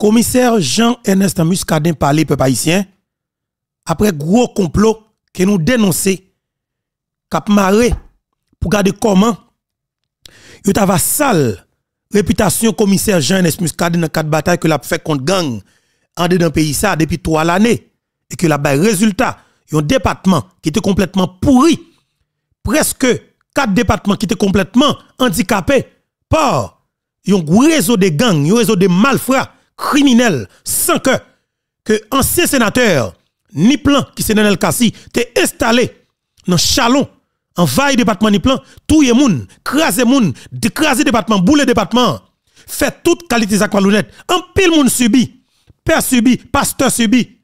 commissaire Jean-Ernest Muscadin parlait peuple haïtien après gros complot que nous dénoncé cap pour garder comment il t'a sale réputation commissaire Jean-Ernest Muscadin dans quatre batailles que l'a fait contre gang en dedans pays ça depuis trois années et que la bas résultat un département qui était complètement pourri presque quatre départements qui étaient complètement handicapés par un réseau de gangs, un réseau de malfrats criminel sans que que ancien sénateur ni qui c'est Nenel Kassi t'est installé dans Chalon en vaille département ni plan yé moun craser moun décraser département bouler département fait toute qualité lunette. en pile moun subi père subi pasteur subi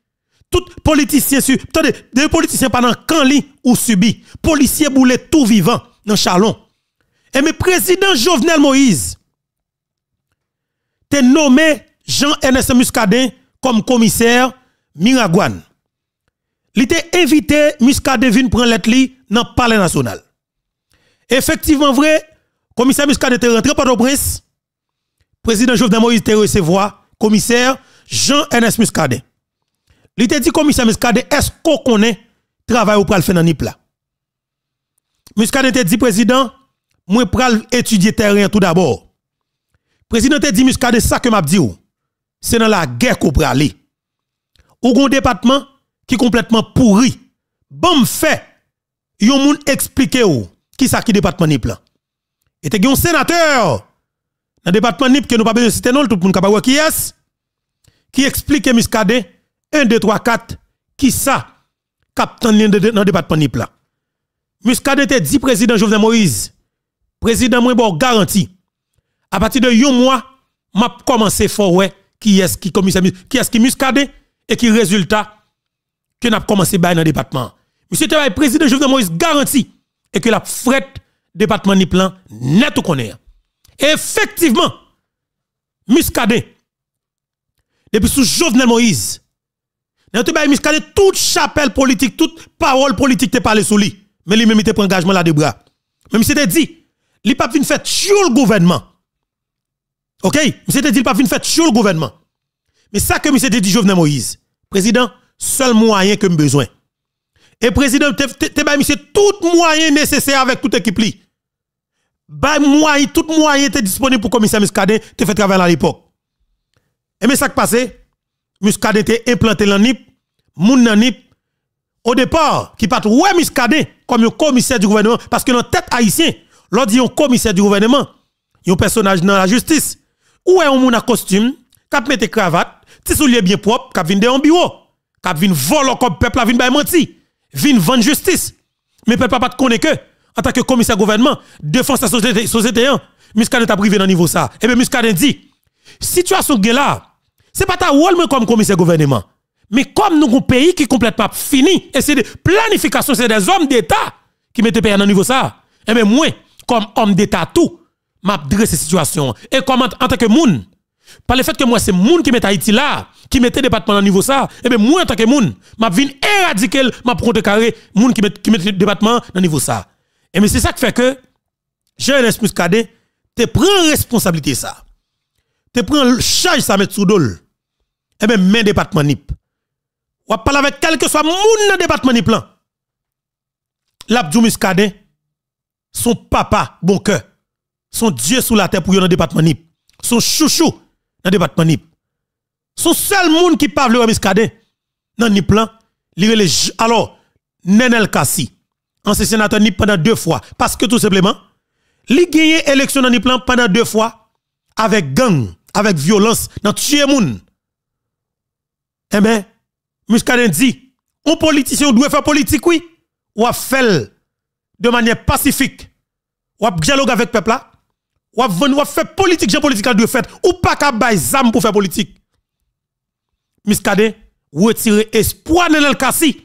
tout politicien subi attendez des politiciens pendant quand li ou subi policier bouler tout vivant dans Chalon et mes président Jovenel Moïse t'es nommé Jean-Ernest Muscadin comme commissaire Miragouane. Il était invité Muscadin vin prendre l'être dans le palais national. Effectivement vrai, commissaire Muscadin était rentré par le prince. Président Jovenel Moïse était recevoir commissaire Jean-Ernest Muscadin. Il était dit commissaire Muscadet, est-ce qu'on connaît travail ou pral faire dans Nipla? Muscadet était dit président, moi pral étudier terrain tout d'abord. Président était dit Muscadet ça que m'a dit c'est dans la guerre qu'on peut aller. Ou un département qui est complètement pourri. Bon fait, yon moun explique ou qui ça qui département nipla. Et te un sénateur dans département NIP que nous pas besoin citer non tout le monde capable qui est qui explique Miskade 1 2 3 4 qui ça capitaine dans département NIP plan. Kade te dit président Jovenel Moïse, président moi bon garantie. À partir de un mois, m'a commencé fort ouais qui est-ce qui commissaire, qui est-ce qui muscadé et qui résultat que n'a commencé bail dans le département. Monsieur le président Jovenel Moïse garantit et que la fret département ni plan net ou connaît. Effectivement, muscadé, depuis sous Jovenel Moïse, dans muscadé toute chapelle politique, toute parole politique te parlé sous lui. Mais lui-même, il pour engagement là de bras. Même si te dit, il pas fait sur le gouvernement. OK Monsieur dit pas une fête sur le gouvernement. Mais ça que monsieur Teddy dit Jovenel Moïse, président, seul moyen que me besoin. Et président te ba monsieur tout moyen nécessaire avec toute équipe li. Ba moyen tout moyen te disponible pour commissaire Muscadet te fait travail à l'époque. Et mais ça qui passé, Muscadet était implanté dans NIP, moun dans NIP au départ qui pas ouais Muscadet comme un commissaire du gouvernement parce que dans tête haïtien, l'on dit un commissaire du gouvernement, un personnage dans la justice ou est un moun en costume, kap mette cravate, ti soulier bien propre, kap vin de un bureau, kap vin voler comme peuple, vin bay menti, vin vendre justice. Mais peuple pas connaît que en tant que commissaire gouvernement, défense la société société hein, a privé dans niveau ça. Et eh bien Muscadet dit situation que là, c'est pas ta rôle comme commissaire gouvernement. Mais comme nous avons un pays qui est complètement fini, et c'est des planification, c'est des hommes d'État qui mettent pays dans niveau ça. Et eh bien moi, comme homme d'État tout, m'a dressé situation et comment en tant que moun par le fait que moi c'est moun qui met Haïti là qui mettait département le niveau ça et eh bien moi en tant que moun m'a vinn éradiquer m'a prendre carré moun qui met qui met département dans niveau ça et eh mais c'est ça qui fait que jean plus Muscadet te prends responsabilité ça te prend charge ça mettre sous dol et eh bien main département NIP ou parle avec quel que soit moun dans département NIP là l'Abdou Muscadet son papa bon cœur son Dieu sous la terre pour dans le département NIP. Son chouchou dans le département NIP. Son seul monde qui parle de Miskade dans NIP plan. Alors, Nenel Kassi, ancien sénateur NIP pendant deux fois. Parce que tout simplement, il gagne l'élection dans NIP plan pendant deux fois avec gang, avec violence, dans tuer monde. Eh bien, Muscadin dit, un politicien doit faire politique, oui, ou a fait de manière pacifique, ou a dialogue avec le peuple ou à faire politique, j'ai politique de fait, ou pas qu'à bailler zam pour faire politique. Miskade, retirer espoir dans le cas-ci.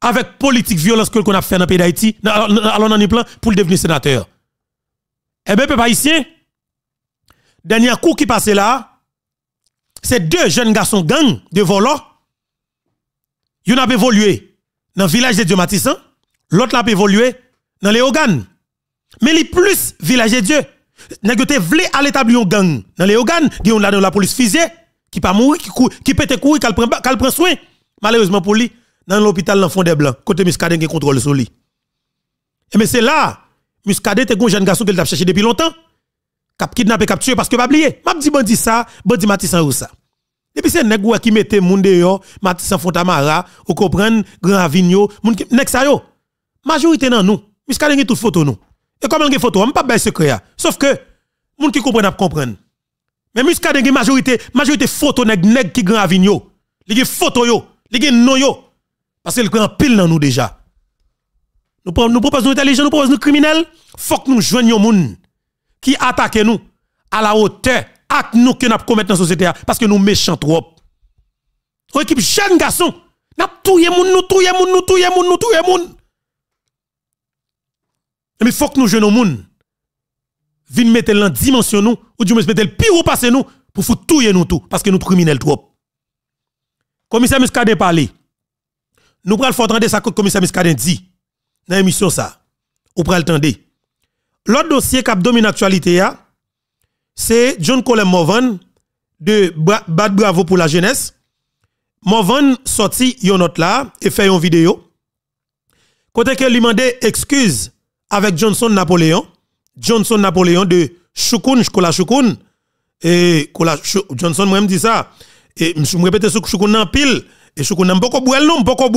Avec politique violence que qu'on a fait dans le pays d'Haïti, allons dans le plan pour devenir sénateur. Eh bien, peuple haïtien, dernier coup qui passait là, c'est deux jeunes garçons gang de volants. Ils ont évolué dans le village de Dieu l'autre a évolué dans les Hogan. Mais les plus village Dieu. Négoté vle à l'établir un gang dans les organes, ont là dans la police physique qui pas mourir, qui qui pété courir, qui prend qui prend soin. Malheureusement pour lui, dans l'hôpital dans fond des blancs, côté Muscadet qui contrôle sur lui. Et mais c'est là Muscadet est un jeune garçon qu'il t'a cherché depuis longtemps. Cap kidnappé, cap tué parce que pas oublié. M'a dit bandi ça, bandi dit ou ça. Et puis c'est nèg qui mettait monde dehors, Matissan Fontamara, ou comprendre Grand Avignon, moun nèg ça yo. Majorité dans nous. Muscadet tout photo nous. Et comme on photos, on pas bail secret Sauf que moun qui comprennent comprendre. Mais muscade une majorité, majorité photo nèg nèg qui grand à Li gen photo yo, li gen Parce que le grand pile dans nous déjà. Nous nous proposons nous nous proposons nous criminels, faut que nous joignions moun qui attaque nous à la hauteur acte nous que nous commettre dans la société parce que nous méchants trop. Une équipe jeune garçon, n'a les moun, nous les moun, nous les moun, nous les moun. Mais il faut que nous jeunes monde viennent mettre la dimension nous, ou du moins mettre le pire au passé nous, pour foutre tout nous tout, parce que nous criminels trop. Commissaire Muscadet parlé. Nous prenons le fort de ça que le commissaire Muscadet dit dans l'émission ça. Ou prenons le L'autre dossier qui a dominé l'actualité, c'est John Coleman Morvan de Bad Bravo pour la jeunesse. Morvan sorti une note là et fait une vidéo. Quand elle lui demandait excuse avec Johnson Napoléon, Johnson Napoléon de Choukoun, Kola Choukoun, et Kola Johnson, moi, même dit ça, et je me répète ce que Choukoun en pile, et Choukoun pas beaucoup brûle, non, beaucoup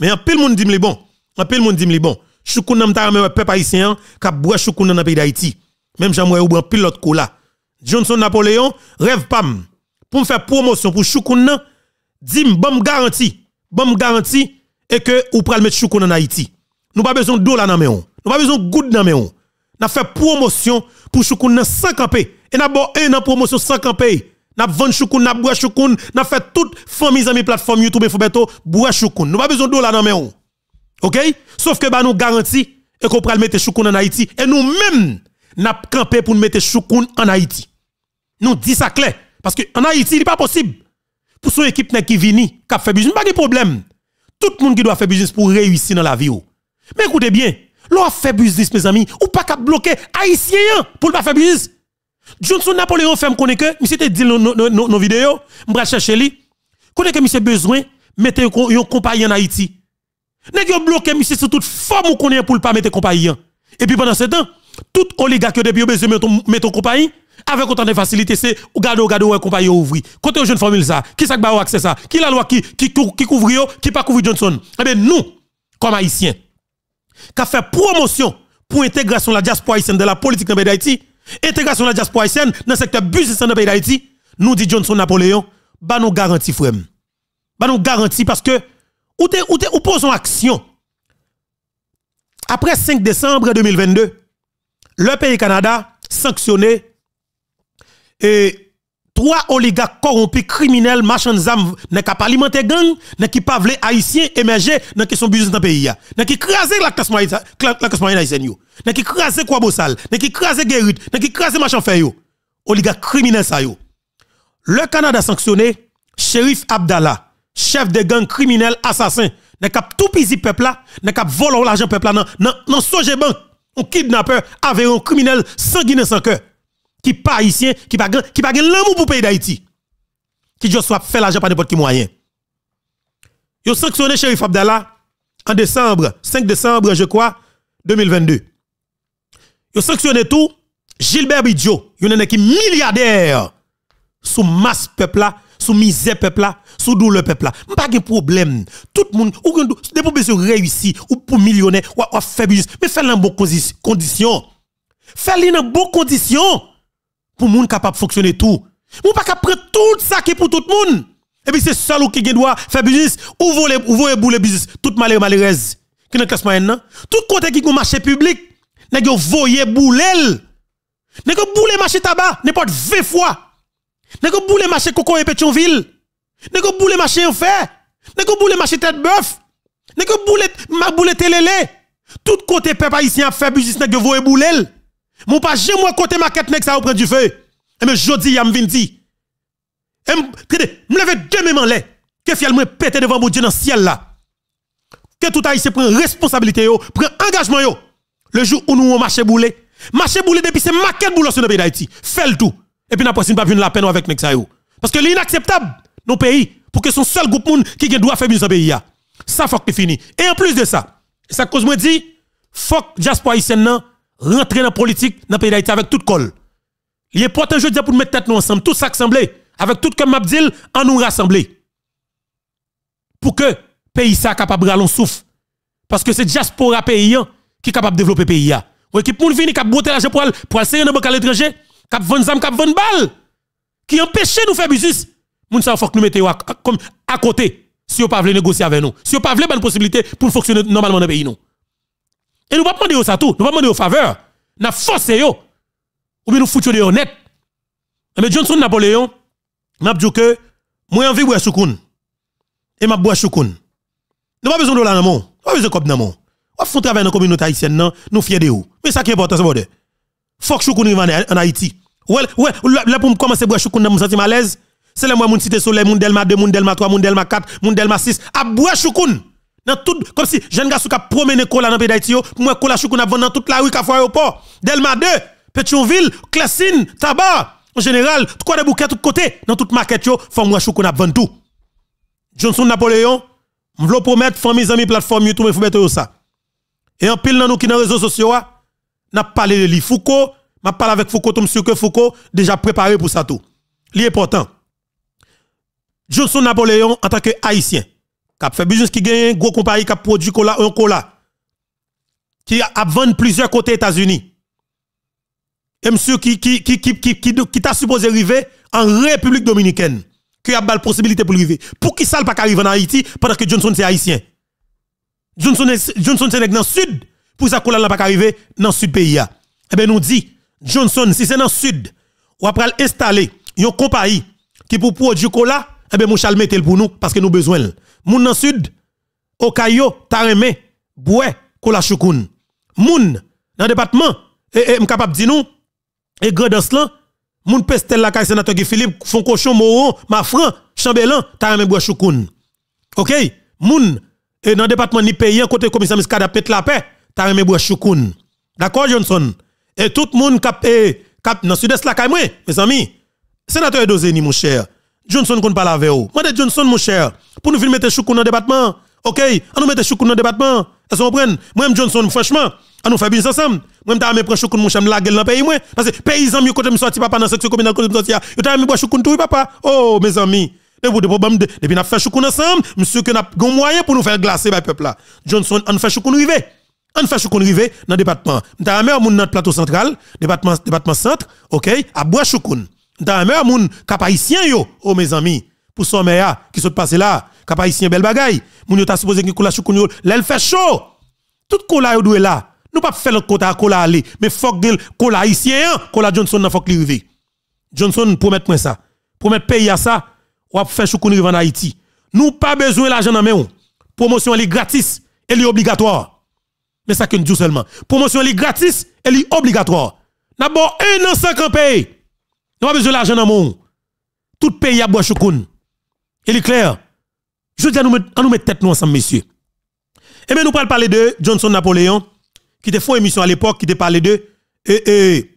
mais en pile, moun dit me bon, en pile, moun dit li bon, Choukoun n'a t'a un peuple haïtien, cap bois Choukoun dans le pays d'Haïti, même j'aimerais ou en pilote l'autre Kola. Johnson Napoléon, rêve pam, pour me faire promotion pour Choukoun, dim, bon garantie, bon garantie, et que ou pral mettre Choukoun en Haïti. Nous pas besoin d'eau là dans nous pas besoin de good dans nous. N'a fait promotion pour choukoun dans 5 campé. Et nous avons un une promotion 5 campé. Nous avons choukoun, nous avons choukoun. Nous fait toute famille, amis, plateforme YouTube et Fobeto, bois choukoun. Nous pas besoin de dollars dans nous. OK? Sauf que bah, nous garantissons et qu'on prenons mettre choukoun en Haïti. Et nous-mêmes, nous campé pour mettre choukoun en Haïti. Nous disons ça clair. Parce que en Haïti, il n'est pas possible. Pour son équipe qui vient, qui fait business, pas de problème. Tout le monde qui doit faire business pour réussir dans la vie. Oh. Mais écoutez bien, l'on fait business, mes amis. Ou pas qu'à bloquer haïtien pour ne pas faire business. Johnson Napoléon fait me connaît que, monsieur te dit dans nos no, vidéos, je chercher lui. Connaît que monsieur besoin, mettez un compagnie en Haïti. Nèg vous bloqué monsieur sur toute forme ou connaît pour pas mettre compagnie. Et puis pendant ce temps, tout oligarque depuis yo besoin mettre compagnie avec autant de facilité c'est ou garde ou garde ou compagnie ouvri. Côté aux jeune formule ça, qui ça ba accès ça, qui la loi qui qui qui couvre yo, oh? qui pas couvre Johnson. Eh ben nous comme haïtiens qui a fait promotion pour l'intégration de la diaspora haïtienne dans la politique en pays d'Haïti, intégration de la diaspora haïtienne dans le secteur business dans le pays d'Haïti, nous dit Johnson Napoléon, bah nous garantit frère. Bah nous garantit parce que ou te, ou, ou posons action. Après 5 décembre 2022, le pays Canada sanctionné et trois oligarques corrompus criminels marchands d'armes ne cap alimenté gang ne qui pas voulu haïtiens émerger dans sont business dans pays ne qui craser la classe moyenne la classe moyenne haïtienne yo ne qui ont quoi bossal ne qui craser guérite ne qui machin fait yo oligarques criminels ça yo le Canada sanctionné shérif Abdallah chef de gang criminel assassin ne cap tout le peuple là ne cap l'argent l'argent peuple là a dans soje banque on kidnappeur avec un criminel sanguiné sans cœur qui pas haïtien, qui pas qui l'amour pour pays d'Haïti. Qui juste soit fait l'argent par n'importe qui moyen. Yo sanctionné Chérif Abdallah en décembre, 5 décembre, je crois, 2022. Yo sanctionné tout Gilbert Bidjo, yon en qui milliardaire sous masse peuple là, sous misère peuple là, sous douleur peuple là. Pas de problème. Tout le monde, ou des problèmes réussi, ou pour millionnaire, ou, à faible. mais faites-le en condition. Faites-le en bonne condition pour monde capable fonctionner tout. Ou pas capable prendre tout ça qui est pour tout le monde. Et puis c'est seul ou qui doit faire business ou voler ou voler boule business toute malheur malheureuse qui dans classe moyenne Tout côté qui gon marché public, nèg yo voyer boulel. Nèg yo boule marché tabac n'importe 20 fois. Nèg yo boule marché coco et Pétionville. Nèg yo boule marché enfer. Nèg yo boule marché tête bœuf. Nèg yo boule ma boule télélé. Tout côté peuple haïtien a fait business nèg yo voyer boulel. Mon pas moi côté maquette nèg ça prend du feu. Et eh, eh, me jodi yam vin di. Et me lever deux mains en l'air. Que fiel m'en pète devant mon Dieu dans ciel là. Que tout haïtien prend responsabilité yo, prend engagement yo. Le jour où nous on marché boule. marché boule depuis c'est maquette boule sur le pays d'Haïti. Fais le tout. Et puis n'a pas pas la peine avec nèg ça yo. Parce que l'inacceptable nos pays pour que son seul groupe monde qui doit faire dans pays Ça faut que fini. Et en plus de ça, ça cause moi dit faut que diaspora haïtienne rentrer dans la politique dans le pays d'Haïti avec toute colle. Il est important, je dis, pour mettre tête nous ensemble, tout s'assembler, avec tout comme Mabdil, en nous rassembler. Pour que le pays soit capable de souffle. Parce que c'est diaspora paysan hein, qui est capable de développer le pays. Hein. Ou qui pour venir, qui a boté l'argent pour aller pour dans à l'étranger, qui a vendu cap qui a balle, qui empêche nous faire business. nous ça faut que nous mettions à, à, côté si vous ne voulez pas négocier avec nous. Si vous ne voulez pas une possibilité pour fonctionner normalement dans le pays. Nous. Et nous pas demander ça tout, nous pas demander faveur. N'a forcé Ou bien nous foutu de honnête. Mais eh Johnson Napoléon, m'a dit que moi envie boire soukoun. Et m'a boire soukoun. Nous pas besoin de dollars Nous mon, pas besoin de cop dans mon. On travail dans la communauté haïtienne non, nous fiers de vous. Mais ça qui est important c'est bordel. Faut que soukoun revienne en Haïti. Ouais, ouais, là pour commencer boire soukoun dans sens mal à l'aise. C'est là moi mon cité soleil, mon Delma 2, mon Delma 3, mon Delma 4, Moun Delma 6, à boire choukoun. Dans tout, comme si jeune garçon qui a promené cola dans le pays d'Haïti, pour moi, cola choukou dans toute la rue qui a fait au port. Delma 2, Petionville, Classine, Tabar, en général, tout quoi de bouquet tout côté, dans toute market, yo, faut moi qu'on a vendu tout. Johnson Napoléon, m'vlo promettre, famille, amis, plateforme, YouTube, faut mettre ça. Et en pile dans nous qui dans réseaux sociaux, ah, n'a parlé de lui. Foucault, m'a parlé avec Foucault, tout sûr que Foucault, déjà préparé pour ça tout. important. Johnson Napoléon, en tant que haïtien, qui a fait business qui gagne gros compagnie qui a produit un cola qui a vendu plusieurs côtés des États-Unis et monsieur qui qui supposé arriver en République dominicaine qui a la possibilité pour arriver pour qui ça pas arriver en Haïti pendant que Johnson est haïtien Johnson est dans le sud pour ça cola n'a pas arriver dans le sud pays Eh bien nous disons, Johnson si c'est dans le sud on va installer une compagnie qui pour produire cola eh bien, nous allons mettre pour nous parce que nous avons besoin. Moun nan sud, Okayo, Tareme, kola choukoun. Moun nan département, et e, capable de nous, et Gredoslan, Moun pestel la kaye sénateur Guy Philippe, font cochon, Moron, Mafran, Chambellan, Tareme, Boué, Choukoun. Ok? Moun, et dans le département ni paye, côté commissaire Miskada, pète la paix, Tareme, boue, Choukoun. D'accord, Johnson? Et tout le monde cap, cap, dans sud-est la kay, mes amis, sénateur Dozeni, mon cher, Johnson qu'on parle avec vous. Moi de Johnson mon cher, pour nous venir mettre choukou dans le département. OK, on nous mettre choukou dans le département. Est-ce qu'on prend Moi Johnson franchement, on nous fait business ensemble. Moi je mes choukou mon cher la gueule dans pays moi parce que paysan mieux côté me sorti papa dans section communale côté me sorti. Yo t'a mes choukou tout papa. Oh mes amis. Depuis des problèmes depuis n'a fait choukou ensemble, monsieur que n'a un moyen pour nous faire glacer par ben, peuple là. Johnson on fait choukou rivé. On fait choukou rivé dans le département. M'ta un mon dans plateau central, département département centre, OK, à bois choukou dans meilleur moun capaïtien yo, oh mes amis, pour meilleur qui sont passés là, capaïtien bel bagaille. Moun yo t'a supposé que koula choukoun yo, lèl fait chaud. Tout kola yo doué là. Nous pas faire le kota kola aller, mais faut que koula haïtien, kola hein, Johnson n'a fok li rive. Johnson promet moi ça. Promet pays à ça, ou à faire choukoun en Haïti. Nous pas besoin l'argent dans main. Promotion est gratis, elle est obligatoire. Mais ça que nous seulement. Promotion est gratis, elle est obligatoire. D'abord, un an 5 ans pays. Nous avons besoin de l'argent dans le monde. Tout pays a bois choukoun. Il est clair. Je dis à nous mettre tête nous ensemble, messieurs. Et eh bien, nous parlons parler de Johnson Napoléon, qui était faux émission à l'époque, qui était parlé de eh, eh,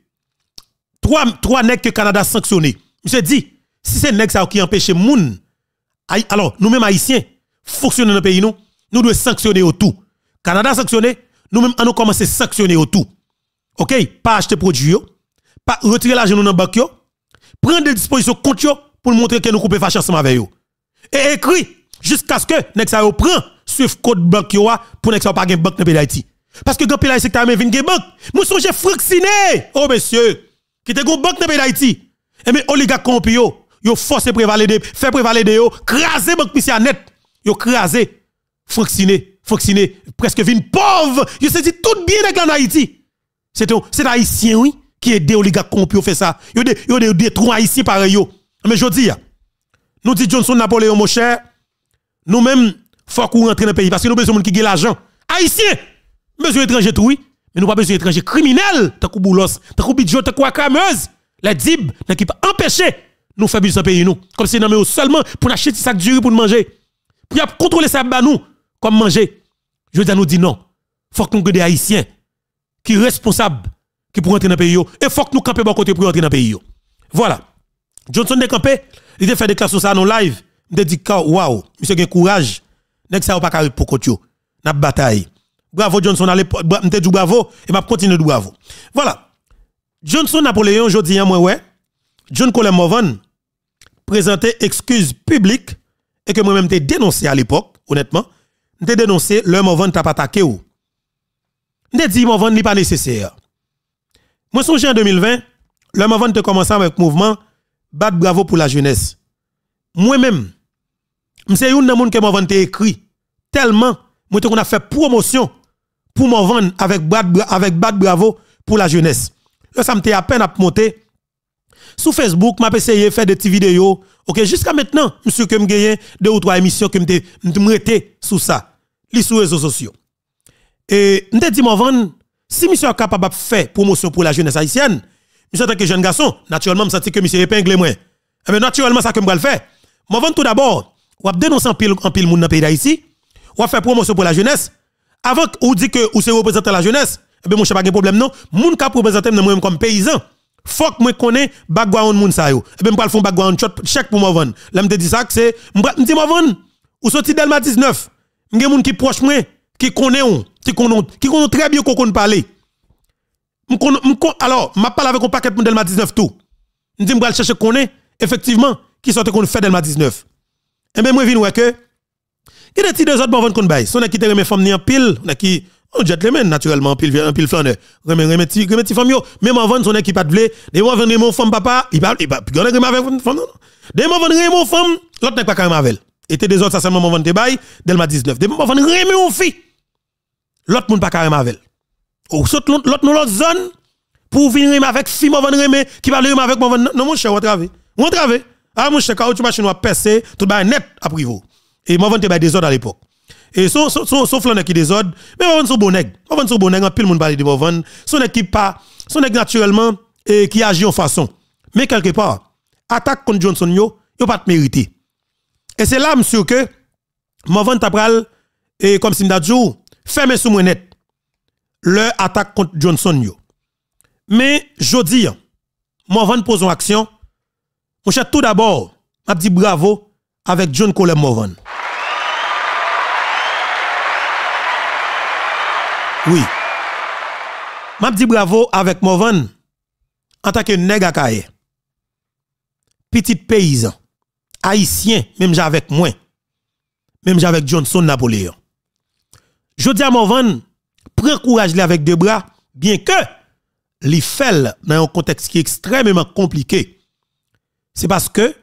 trois, trois nègres que le Canada sanctionné. Monsieur dit, si c'est nègres qui empêche moun, alors nous-mêmes haïtiens, fonctionner dans le pays, nous, nous devons sanctionner au tout. Canada sanctionné, nous-mêmes, nous commencer à sanctionner au tout. OK? Pas acheter produit, pas retirer l'argent dans le banque, prendre des dispositions contre eux pour montrer que nous coupons ensemble avec eux. Et écrit jusqu'à ce que nous preniez prend le code banque pour ne pas gain banque dans d'Haïti. Parce que quand pays secteur mais vinn banque, nous songe oh monsieur, qui te gon banque dans pays d'Haïti. Et eh mais oligarque corrompu yo, yo prévaler de fait prévaler de yo, craser banque missia net, yo craser Franck Siné, presque vinn pauvre, yo se dit tout bien dans Haïti. C'est c'est haïtien oui qui est des oligarques corrompus fait ça. Yo y yo des trous ici pareil. yo. Mais je dis nous disons Johnson Napoléon mon cher, nous même faut qu'on rentre dans le pays parce que nous besoin de monde qui l'argent. Haïtien, besoin étranger tout oui, mais nous pas besoin étranger criminel, tant qu'on boulos, tant qu'on bidjo, tant qu'on crameuse. La dib n'a qui pas empêcher nous faire business pays nous comme si nous seulement pour acheter sac duré pour manger. Pour contrôler ça bah, nous comme manger. Je dis nous dit non. Faut que nous des haïtiens qui sont responsables qui pour entrer dans le pays. Et faut que nous campions à côté pour entrer dans le pays. Voilà. Johnson de campé, il a fait déclaration ça en live. Il a dit, waouh, monsieur, a courage. il ça pas carré pour kotio. N'a bataille. Bravo Johnson à l'époque, m'te bravo et m'a continuer de bravo. Voilà. Johnson Napoléon jodi hein, moi ouais. John Colin Morvan présentait excuse publique et que moi-même t'ai dénoncé à l'époque, honnêtement. M'te dénoncé le Morvan t'a pas attaqué ou. M'te dit Morvan n'est pas nécessaire. Moi, songe en 2020, le avant de commencer avec mouvement, Bad bravo pour la jeunesse. Moi-même, c'est un que qui m'a écrit tellement, moi, qu'on a fait promotion pour m'en vendre avec avec bat bravo pour la jeunesse. Là, ça me à peine à monter. Sur Facebook, m'a essayé de faire des petites vidéos. OK, jusqu'à maintenant, monsieur que me deux ou trois émissions que me sous ça, les réseaux sociaux. Et me dit m'en si monsieur est capable de faire promotion pour la jeunesse haïtienne, monsieur tant que jeune garçon, naturellement, je sens que monsieur épingle moins. Et eh bien, naturellement, ça que je vais faire. Je vais tout d'abord, on va dénoncer en pile, en pile monde dans le pays d'Haïti, on va faire promotion pour la jeunesse. Avant qu'on dit que vous se représentant la jeunesse, eh bien, mon pas de problème, non. Moun ka représente moi comme paysan. Faut que moi connais background moun sa yo. Eh bien, m'pral fond background check pour moi vendre. Là, te dit ça que c'est, m'te dit moi vendre. Ou sorti Delma 19. M'gen moun qui proche moi qui connaît, qui connaît, qui connaît très bien qu'on parle. Alors, je parle avec un paquet de Delma 19 tout. Je dis, je vais chercher qu'on est, effectivement, qui sortait qu'on fait Delma 19. Et eh bien moi, je viens que, il y a des deux autres bonnes qu'on baille. Si on a quitté mes femmes en pile, on a qui, on jette les mains naturellement, en pile, en pile flaneur. Remet, remet, remet, femme yo. Même en vente, on a qui pas de blé. Des mois, vendre mon femme, papa, il parle, il parle, il parle, femme, Des mon femme, l'autre n'est pas quand même avec elle. Et des autres, ça, c'est maman vente bail, Delma 19. Des mois, vendre mon fille l'autre monde pas carré avec ou saute l'autre nous l'autre zone pour venir avec si mauvais remé qui va remé avec mon non mon cher on travaille on travaille ah mon cher quand tu machine va percer tout bien net à privo et mauvais te ba désordre à l'époque et sauf son so, flan qui désordre mais mauvais son bon nèg mauvais son bon nèg pile monde parler de mauvais son nèg qui pas son nèg naturellement et qui agit en façon mais quelque part attaque contre Johnson yo yo pas mérité et c'est là monsieur que mon t'a pral et comme si m'a dit Fermez sous moi net. Leur attaque contre Johnson yo. Mais je dis, hein, moi pose une action. Mon tout d'abord, m'a dit bravo avec John Colem Morvan. Oui. M'a dit bravo avec Morvan en tant que nègre Petit paysan, haïtien, même avec moi. Même avec Johnson Napoléon. Je dis à mon van, courage avec des bras, bien que l'IFEL fait dans un contexte qui est extrêmement compliqué. C'est parce que,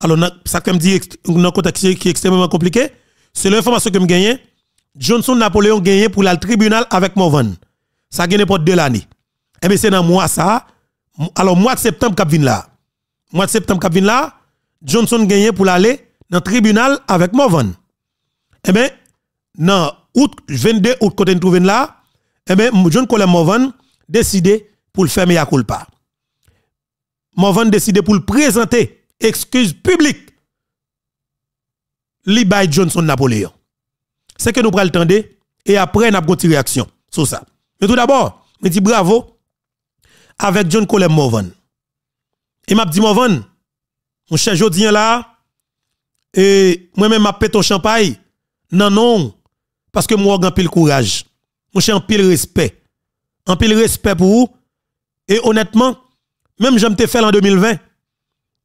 alors, ça comme dit, dans un contexte qui est extrêmement compliqué, c'est l'information que je gagne. Johnson Napoléon gagné pour le tribunal avec Morvan. Ça gagne pour deux l'année. Eh bien, c'est dans mois ça. Alors, mois de septembre, Kapvin vient là. Mois de septembre, Kapvin vient là. Johnson gagné pour l'aller dans tribunal avec Morvan. Eh bien, non, août, 22 août, côté trouver là, eh ben, John Colin Morvan décidé pour le fermer à culpa. Morvan décidé pour le présenter excuse publique. Li Johnson Napoléon. C'est que nous prenons le temps et après nous avons une réaction sur ça. Mais tout d'abord, je dit bravo avec John Colem Morvan. Et m'a dit Morvan, mon cher Jodien là, et moi-même m'a pété au champagne. Non, non, parce que moi, j'ai un pile courage. Moi, j'ai un pile respect. Un pile respect pour vous. Et honnêtement, même je te fait en 2020,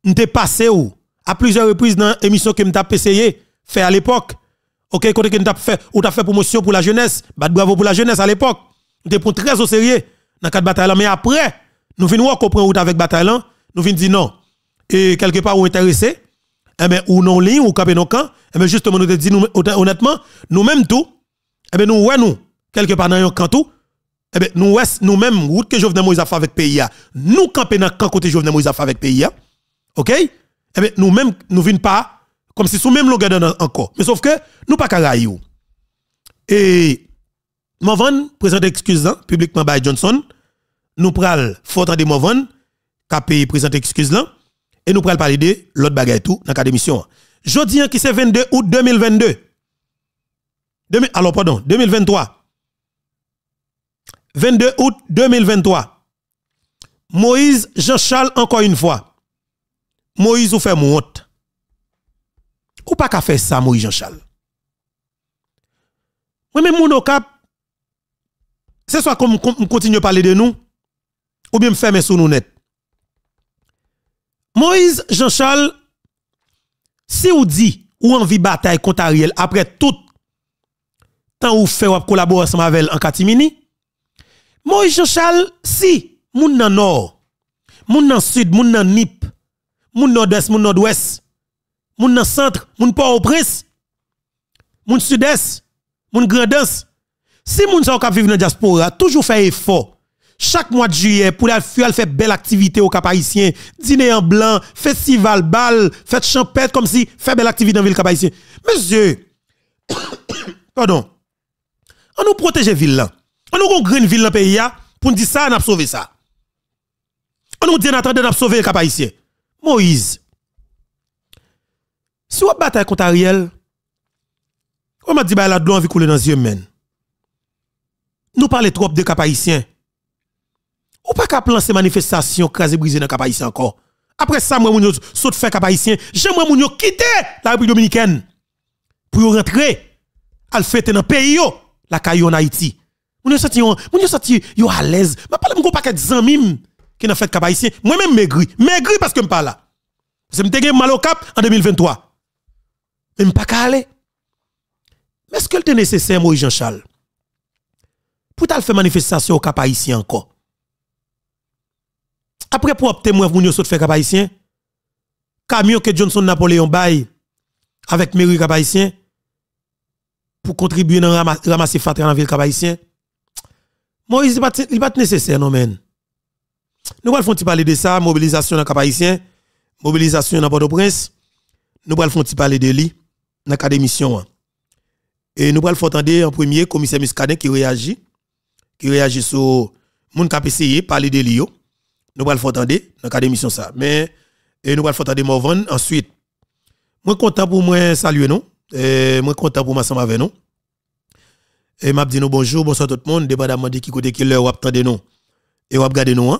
je t'ai passé où, à plusieurs reprises dans l'émission que je essayé, fait à l'époque. OK, côté que t'as fait, ou fait promotion pour la jeunesse. Bah, bravo pour la jeunesse à l'époque. Je pris très au sérieux dans quatre batailles Mais après, nous venons comprendre où avec bataille nous venons dire non. Et quelque part, où intéressé, eh ben, ou non ligne, ou camper non camp, eh ben, justement, nous te dit, honnêtement, nous même tout, eh bien, nous, ouais, nous, quelque part dans un canton, eh ben, nous, ouais, nous-mêmes, route que Jovenel Moïse a fait avec pays, hein. nous quand dans camp côté Jovenel Moïse a fait avec pays, hein. OK? Eh bien, nous-mêmes, nous venons pas, comme si sous même longueur encore. Mais sauf que, nous pas carayou Et, Movan, présente excuse hein, publiquement by Johnson, nous pral, fort de Movan, qui présente excuse là, et nous pral parler de l'autre bagaille tout dans démission. Jeudi, qui c'est 22 août 2022, alors pardon, 2023. 22 août 2023. Moïse Jean-Charles, encore une fois. Moïse ou fait mon honte. Ou pas qu'à faire ça, Moïse Jean-Charles. Moi même mon cap, c'est soit qu'on continue à parler de nous, ou bien me fermer sous nous net. Moïse Jean-Charles, si ou dit ou envie bataille contre Ariel après tout, tant ou fait ou collaborer ensemble avec en Katimini. Moi, Jean-Charles, si, moun nan nord, moun nan sud, moun nan nip, moun nord-est, moun nord-ouest, moun nan centre, moun port-au-prince, moun sud-est, moun grand-est. Si moun sa ou kap vive nan diaspora, toujours fait effort. Chaque mois de juillet, pour la faire belle activité au cap dîner en blanc, festival, bal, fête champêtre, comme si, faire belle activité dans ville cap Monsieur, pardon, on nous protège la ville On nous green ville dans le pays pour nous dire ça, on a sauvé ça. On nous dit on attendait de sauver les capaïtiens. Moïse. Si on bataille contre Ariel, on m'a dit bah la douleur envie couler dans les yeux men. Nous parlons trop de cap Ou pas qu'à ces manifestations, craser briser dans cap encore. Après ça, moi, moun saute faire cap J'aimerais quitter la République dominicaine pour rentrer à fêter dans le pays la caillou en Haïti. Moun yo senti yon, moun yo senti yo à l'aise. M'a parle mon paquet zanmim qui n'a fait cap Moi même maigri, maigri parce que pas là. C'est m'te gen mal au cap en 2023. Mais pas ka Mais est-ce que le nécessaire moi Jean Charles pour t'al faire manifestation au cap haïtien encore après pour témoin moun yo saute faire cap haïtien camion que Johnson Napoléon bail avec mairie cap pour contribuer à ramasser fatra dans la ville Cap-Haïtien. Moïse, il n'est pas nécessaire, non, men. Nous allons parler de ça, mobilisation dans Cap-Haïtien, mobilisation dans Port-au-Prince. Nous allons parler de lui dans d'émission. Et nous allons entendre en premier commissaire Muscadet qui réagit, qui réagit sur monde qui a essayé de parler de lui. Nous allons entendre dans l'académie. ça. Mais et nous allons entendre Morvan ensuite. Moi content pour moi saluer non je moi, content pour m'asseoir avec nous. Et m'a dit nous bonjour, bonsoir tout le monde, dépendamment de qui côté qui l'heure ou attendez nous et vous regarder nous. Hein?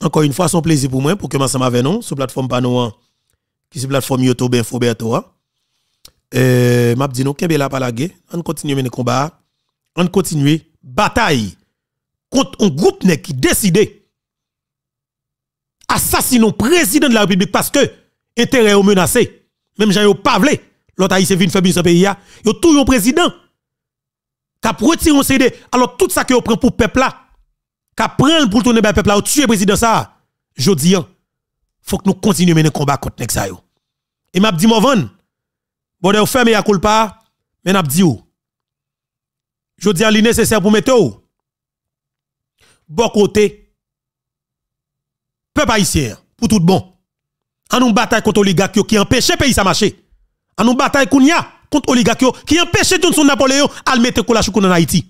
Encore une fois, c'est un plaisir pour moi pour que m'asseoir avec nous sur plateforme Panoan, hein. qui est la plateforme YouTube Je Hein? Et m'a dit nous qu'est la palague, on continue mener combat, on continue bataille contre un groupe qui décide assassiner le président de la République parce que intérêt au menacé, même j'en ai pas voulu l'autre haïtien vient faire business pays, yo tout yon président Ka retire on CD. Alors tout ça que yo pris pour peuple là, Ka pris pour tourner le peuple là, tuer président ça, je dis, hein, faut que nous continuions mener combat contre nèg Et m'a dit Movan, bon de ferme ya culpa, mais n'a dit ou. Je dis li nécessaire pour mettre ou. Bon côté. Peuple haïtien pour tout bon. An nous bataille contre gars qui empêche pays de marcher à nos batailles qu'on y a contre oligarque qui empêchait Johnson Napoléon à le mettre collage en Haïti.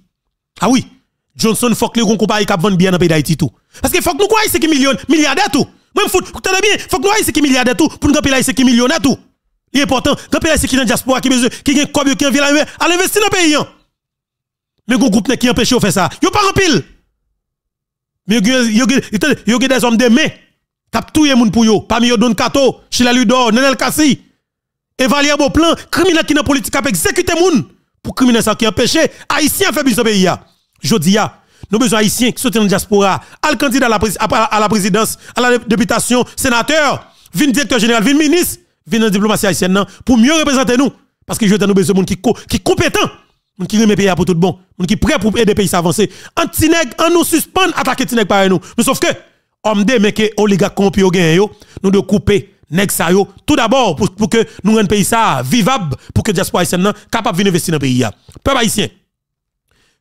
Ah oui, Johnson faut que les compagnies qui bien dans le pays d'Haïti tout. Parce que faut que nous croyons c'est qui millions milliardaires tout. Même foot, t'as bien, faut que nous c'est qui milliardaires tout pour nous gagner là c'est qui millionnaire tout. L'important, quand pays qui dans diaspora qui besoin qui un quoi qui envie à investir dans le pays. Hein. Mais le groupe qui empêche de faire ça, a pas un pile. Mais y a des hommes de main qui tout le monde pour parmi eux Don Cato, Chila Ludo, Nenel Kassi. Évaluer bon plan, criminel qui n'a politique exécuter exécuter moun pour criminel ça qui péché haïtien fait business pays Jodi a, nous besoin haïtiens qui soutiennent la diaspora, al candidat à la présidence, à la députation, sénateur, vin directeur général, vin ministre, vin diplomatie haïtienne pour mieux représenter nous parce que j'ai nous besoin moun qui qui compétent Moun qui remet pays pour tout bon, moun qui prêt pour aider pays avancer. à En Tineg, en nous suspend attaquer Tineg par nous. Mais sauf que, homme de mais que oligarque gagne yo, nous de couper tout d'abord pour, que nous rendre pays ça vivable pour que diaspora haïtienne capable venir investir dans le pays peuple haïtien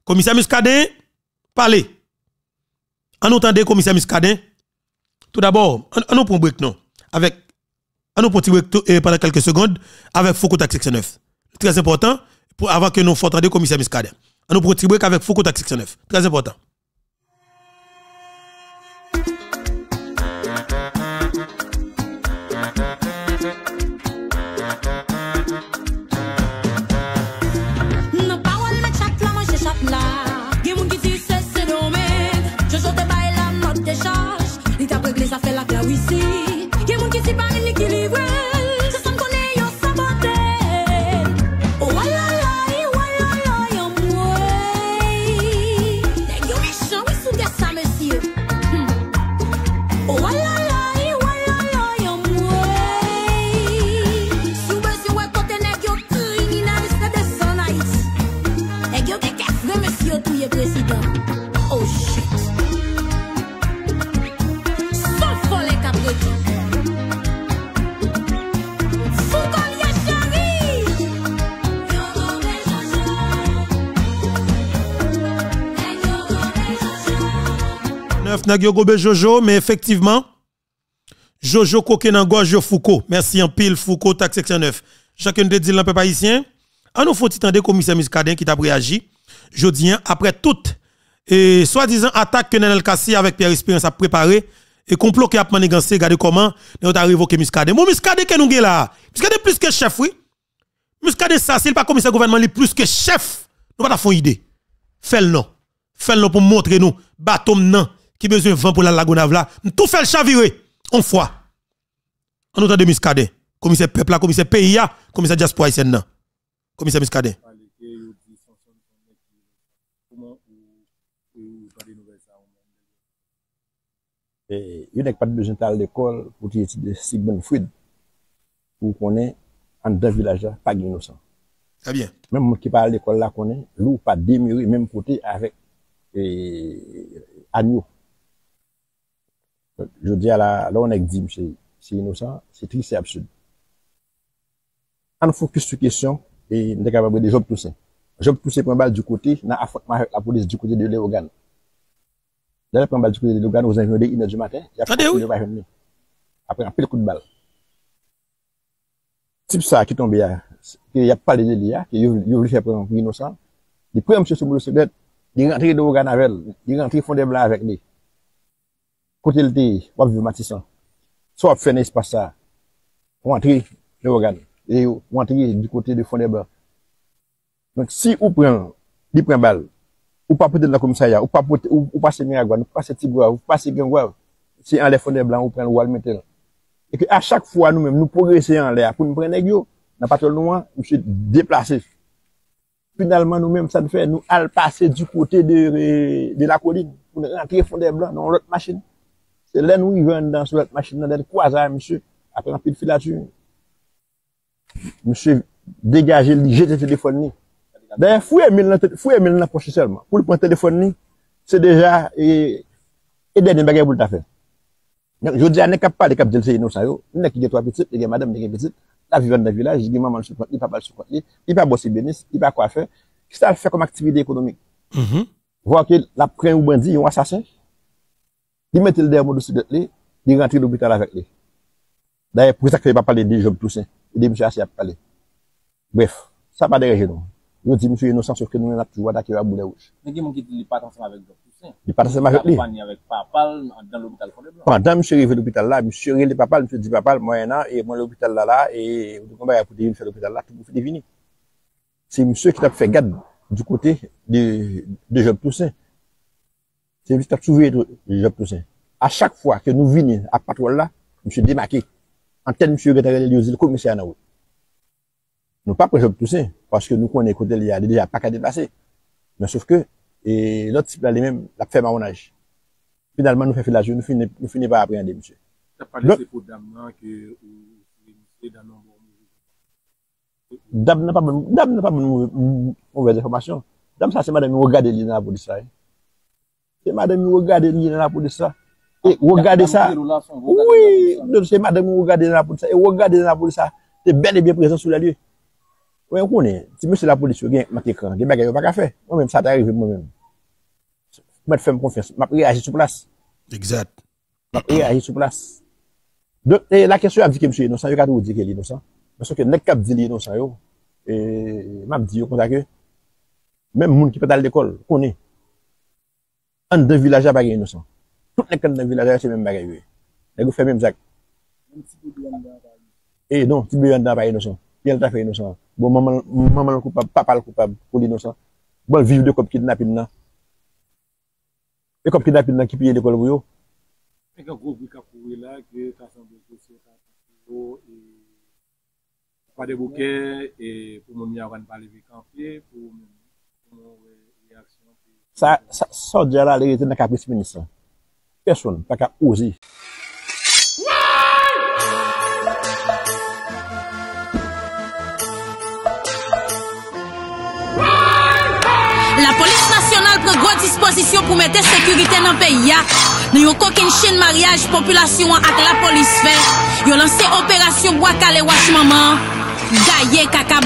commissaire Muscadin parlez en entendant commissaire Muscadin tout d'abord on, nous prend break non avec on nous prend break pendant quelques secondes avec Foucault section 9 très important avant que nous fassions entendre commissaire Muscadin on nous prend break avec Foucault section 9 très important le touye prezident Oh shit Son fol ek apre di Jojo, mais effectivement, Jojo Koke nan gorge Foucault. Merci en pile Foucault, taxe section 9. Chacun de dit l'un peu haïtien. À nous faut-il commissaire Muscadin qui t'a réagi dis hein, après toute soi-disant attaque que Nenel Kassi avec Pierre Espérance a préparé et complot qui a gansé, regardez comment nous avons révoqué Muscadet. Mon Muscadet que nous avons là, Muscadet plus que chef, oui. Muscadet ça, s'il pas commissaire gouvernement, il plus que chef. Nous pas fond idée. Fais le non. Fais le non pour montrer nous, bâton non, qui besoin de vent pour la Lagonave là. Tout fait le chavirer, on foi. En autant de Muscadet, commissaire peuple, commissaire pays, commissaire diaspora haïtienne, commissaire Muscadet. Et il n'y a pas de besoin d'aller à l'école pour étudier Sigmund Freud. Pour qu'on ait un deux villages, pas d'innocents. Très bien. Même moi qui parle à l'école là, qu'on est, pas démuré, même côté avec Agnew Je dis à la, là on est dit, c'est innocent, c'est triste, c'est absurde. On focus sur question et on est capable de Job tous. Job pour prend balle du côté, on a affrontement la police du côté de Léogane. Dan apren bal di kouze de l'Ougan ou zanvion de inè di matè, y apren pèl kou de bal. Tip sa ki tombe ya, ki y ap pali de li ya, ki y ou vli fèp rinousan, di pre msè soumoulousek det, di rentri de Ougan avèl, di rentri fondè blan avèk ni, kote l'te wap viv matisan. So ap fène y spasa, wantri de Ougan, y wantri di kote de fondè blan. Donc si ou pren, di pren bal, di pren bal, Ou pa pote lakou msa ya, ou pa se miagwa, ou pa se tigwa, ou pa se gengwa, si anle fonde blan ou pren wale meten. Eke a chak fwa nou men, nou progresen anle, apou nou pren negyo, nan patol nou an, msye deplase. Finalman nou men, sa nou fwe, nou alpase du kote de la kolin, pou nou rentre fonde blan nan lot machin. Se len nou y ven nan lot machin, nan den kwa zan, msye, apen apil filatun, msye degaje lige te telefon ni. Daya, fouye men la proche selman. Pou li pon telefon ni, se deja, e, e denye bagay boul ta fe. Jou diya, ne kap pa li kap di liseye nou sa yo. Ne ki gen to apetite, ne gen madem, ne gen apetite. La vivan nan vilaj, je gen mamman liseye, il pa pal soukwant li, il pa bosi bennis, il pa kwa fe. Ki sa fe kom aktivide ekonomik. Vwa ki, la pren ou bandi, yon asasenj, di mette l dey amon dousi dote li, di rentri l ou bital avek li. Daya, pou se akre pa pali, di job tousenj, di msye ase ap pale. yo di msou yon osan sof ke nou yon atou wada ki yo a bou de wous. Ni ki moun ki li patrasan apvek Job Toussaint. Li patrasan apvek li. Li pa panye apvek Papal, dan loun kal konde blan. Pandan msou rive loupital la, msou rive loupital loupital, msou di Papal, mwen nan, e mwen loupital lala, e mwen mwen mwen mwen mwen mwen mwen mwen mwen mwen mwen mwen mwen mwen mwen mwen mwen mwen mwen. Se msou ki ta pe fe gad du kote de Job Toussaint, se msou ki ta pe souve Job Toussaint. A chak fwa ke nou Paske nou kon ekote li ade deja pakade plase. Men souf ke, e lot ti plan li men, la pfe moun aji. Finalman nou fe fil aji, nou fini pa apre yande msye. Ta palise pou damman ki ou e danon bon mou. Damman nan pa bon moun moun vez informasyon. Damman sa se madame yon wogade li nan apou disa. Se madame yon wogade li nan apou disa. E wogade disa. Oui, se madame yon wogade li nan apou disa. E wogade disa. Se bel e bien prezant sou la liye. Ouè, konè, ti mè sè la polis yo gen, mè te kran, gen bagay yo baka fè. Mè mè, sa ta arrive mè mè mè. Mè te fè mè kon fè, mè ap reagi sou plas. Exact. Mè ap reagi sou plas. La kesyon ap di ke mè sè inosan, yo katou di ke li inosan, mè sò ke nek kap di li inosan yo, mè ap di yo konta ke, mè mè moun ki pe tal dekol, konè, an de vilajan bagay inosan. Tout nek an de vilajan se mè mè bagay yo. Ego fè mè mè mè zèk. E, non, ti bi yon dan bagay in Yel ta fe inosan, bon maman l koupab, papal l koupab pou l inosan. Bon viv de kop ki dna pinna. E kop ki dna pinna ki piye dekol voyo. E gen gobi kakou wila, ki kasembe kousi, kasembe kousi yo, e pade bouke, e pou moun ya wane palevi kampye, pou moun reaksyon. Sa djera le rete na kapis minisa. Pesoun, pa ka ozi. prend disposition pour mettre sécurité dans le pays. Nous avons une chaîne de mariage, population avec la police fait. Nous avons lancé opération Bois Calais Maman. Gaillé Kaka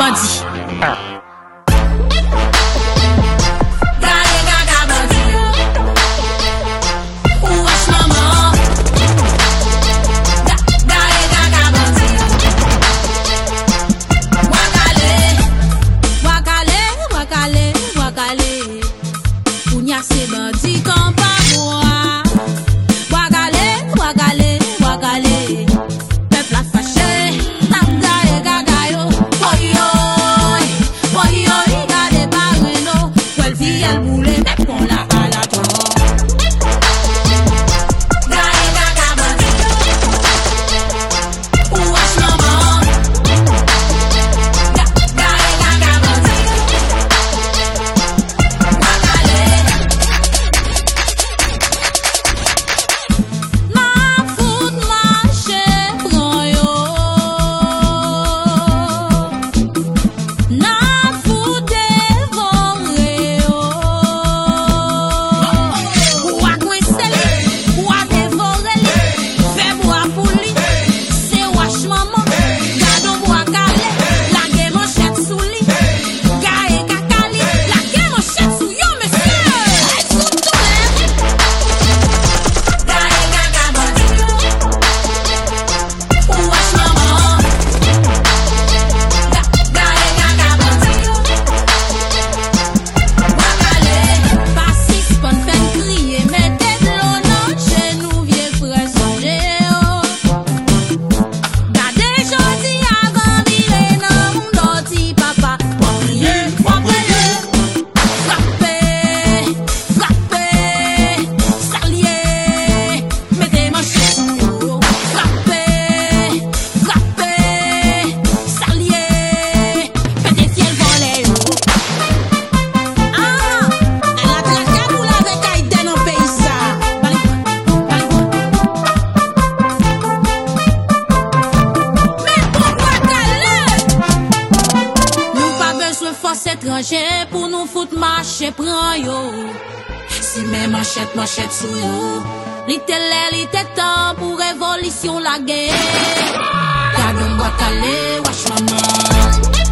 Pou nou foute mache pran yo Si me machete, machete sou yo Li te le, li te tan Pou revolisyon la gen Kade mwa kale, wache mwaman